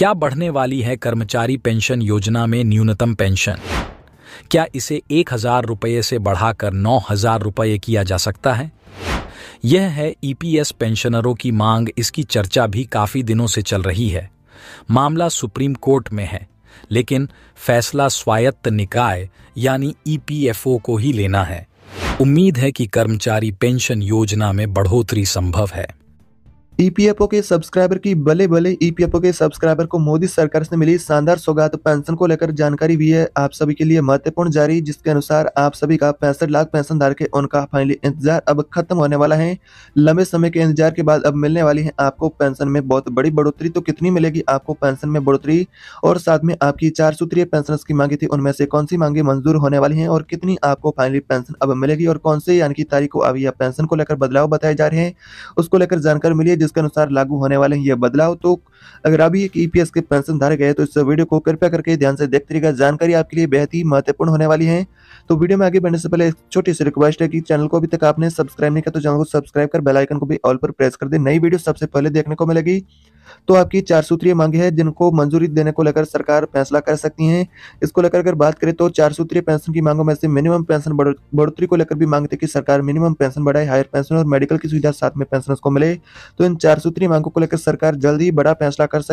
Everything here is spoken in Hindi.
क्या बढ़ने वाली है कर्मचारी पेंशन योजना में न्यूनतम पेंशन क्या इसे एक हजार रुपये से बढ़ाकर नौ हजार रुपये किया जा सकता है यह है ईपीएस e पेंशनरों की मांग इसकी चर्चा भी काफी दिनों से चल रही है मामला सुप्रीम कोर्ट में है लेकिन फैसला स्वायत्त निकाय यानी ईपीएफओ e को ही लेना है उम्मीद है कि कर्मचारी पेंशन योजना में बढ़ोतरी संभव है ईपीएफओ e के सब्सक्राइबर की बले बले ईपीएफओ के सब्सक्राइबर को मोदी सरकार से मिली शानदार सौगात पेंशन को लेकर जानकारी भी है आप सभी के लिए महत्वपूर्ण जारी जिसके अनुसार आप सभी का पैंसठ लाख पेंशन धार के उनका फाइनली इंतजार अब खत्म होने वाला है लंबे समय के इंतजार के बाद अब मिलने वाली है आपको पेंशन में बहुत बड़ी बढ़ोतरी तो कितनी मिलेगी आपको पेंशन में बढ़ोतरी और साथ में आपकी चार सूत्रीय पेंशन की मांगी थी उनमें से कौन सी मांगे मंजूर होने वाली है और कितनी आपको फाइनली पेंशन अब मिलेगी और कौन से यानी कि तारीख को अभी पेंशन को लेकर बदलाव बताए जा रहे हैं उसको लेकर जानकारी मिली जिसके अनुसार लागू होने वाले हैं ये बदलाव तो अगर अभी एक ईपीएस e के पेंशन धारक है तो इस वीडियो को कृपया करके ध्यान से देखते रहिएगा जानकारी आपके लिए बेहद ही महत्वपूर्ण होने वाली है तो वीडियो में आगे बढ़ने से पहले एक छोटी सी रिक्वेस्ट है कि चैनल को अभी तक आपने सब्सक्राइब नहीं किया तो चैनल को सब्सक्राइब कर बेलाइकन को भी ऑल पर प्रेस कर दे नई वीडियो सबसे पहले देखने को मिलेगी तो आपकी चार सूत्रीय मांगे हैं जिनको मंजूरी देने को लेकर सरकार फैसला कर सकती है इसको लेकर अगर बात करें तो चार सूत्रीय पेंशन की मांगों में से मिनिमम पेंशन बढ़ोतरी को लेकर भी मांगते कि सरकार मिनिमम पेंशन बढ़ाए हायर पेंशन और मेडिकल की सुविधा साथ में पेंशन को मिले तो इन चार सूत्रीय मांगों को लेकर सरकार जल्द ही बड़ा फैसला कर सकती